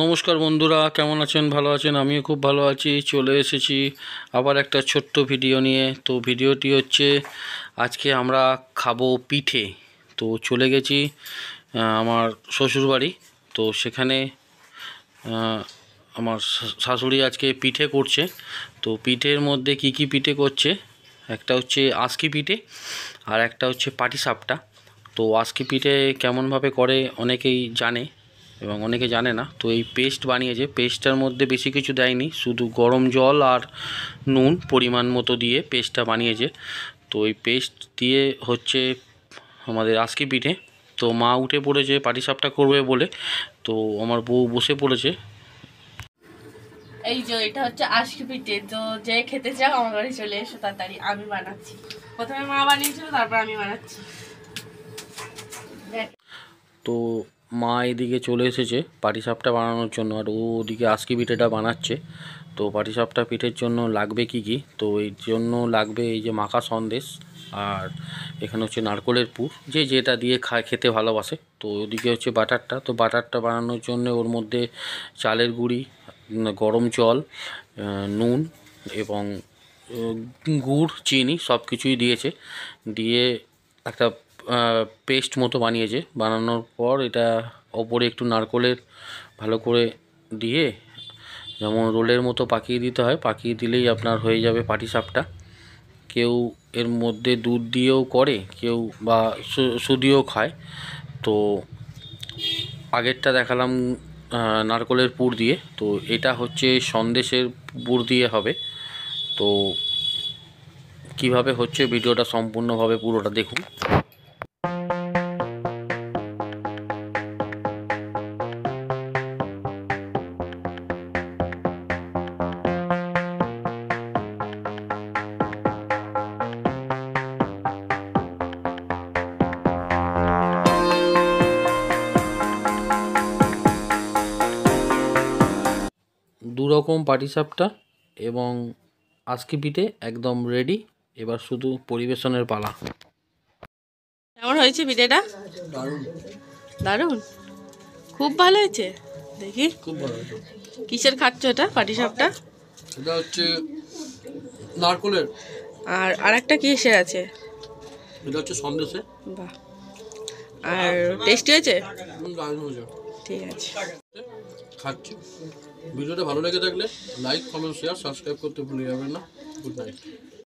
নমস্কার বন্ধুরা কেমন আছেন ভালো আছেন আমিও খুব ভালো আছি চলে এসেছি আবার একটা ছোট্ট ভিডিও নিয়ে তো ভিডিওটি হচ্ছে আজকে আমরা খাবো পিঠে তো চলে গেছি আমার শ্বশুরবাড়ি তো সেখানে আমার শাশুড়ি আজকে পিঠে করছে তো পিঠের মধ্যে কি কি পিঠে করছে একটা হচ্ছে আস্কি পিঠে আর একটা হচ্ছে পাটি সাপটা তো আস্কি পিঠে কেমনভাবে করে অনেকেই জানে এবং অনেকে জানে না তো এই পেস্ট বানিয়েছে পেস্টটার মধ্যে বেশি কিছু দেয়নি শুধু গরম জল আর নুন পরিমাণ মতো দিয়ে পেস্টটা বানিয়েছে তো এই পেস্ট দিয়ে হচ্ছে আমাদের আজকে পিঠে তো মা উঠে পড়েছে সাপটা করবে বলে তো আমার বউ বসে পড়েছে এই যে এটা হচ্ছে আশকি পিঠে তো যে খেতে চাও আমার বাড়ি চলে এসো তাড়াতাড়ি আমি বানাচ্ছি প্রথমে মা বানিয়েছিল তারপর আমি বানাচ্ছি তো মা এদিকে চলে এসেছে পাটিসাপটা বানানোর জন্য আর ও ওদিকে আজকে পিঠেটা বানাচ্ছে তো পাটিসাপটা পিঠের জন্য লাগবে কি কি তো এই জন্য লাগবে এই যে মাখা সন্দেশ আর এখানে হচ্ছে নারকলের পুর যে যেটা দিয়ে খায় খেতে ভালোবাসে তো ওদিকে হচ্ছে বাটারটা তো বাটারটা বানানোর জন্য ওর মধ্যে চালের গুঁড়ি গরম জল নুন এবং গুড় চিনি সব কিছুই দিয়েছে দিয়ে একটা পেস্ট মতো বানিয়েছে বানানোর পর এটা ওপরে একটু নারকোলের ভালো করে দিয়ে যেমন রোলের মতো পাকিয়ে দিতে হয় পাকিয়ে দিলেই আপনার হয়ে যাবে পাটিসাপটা কেউ এর মধ্যে দুধ দিয়েও করে কেউ বা সুদিও খায় তো আগেরটা দেখালাম নারকলের পুর দিয়ে তো এটা হচ্ছে সন্দেশের পুর দিয়ে হবে তো কিভাবে হচ্ছে ভিডিওটা সম্পূর্ণভাবে পুরোটা দেখুন পাটি সাপটা এবং আজকে পিঠে একদম রেডি এবার শুধু পরিবেশনের পালা কেমন হয়েছে পিঠেটা দারুণ খুব ভালো হয়েছে দেখি খুব ভালো কিসের খাচ্ছ এটা সাপটা এটা হচ্ছে নারকলের আর আরেকটা এসে আছে এটা হচ্ছে সন্দেশে বাহ আর টেস্টি হয়েছে ঠিক আছে থাকছে ভিডিওটা ভালো লেগে থাকলে লাইক কমেন্ট শেয়ার সাবস্ক্রাইব করতে ভুলে যাবেন না গুড নাইট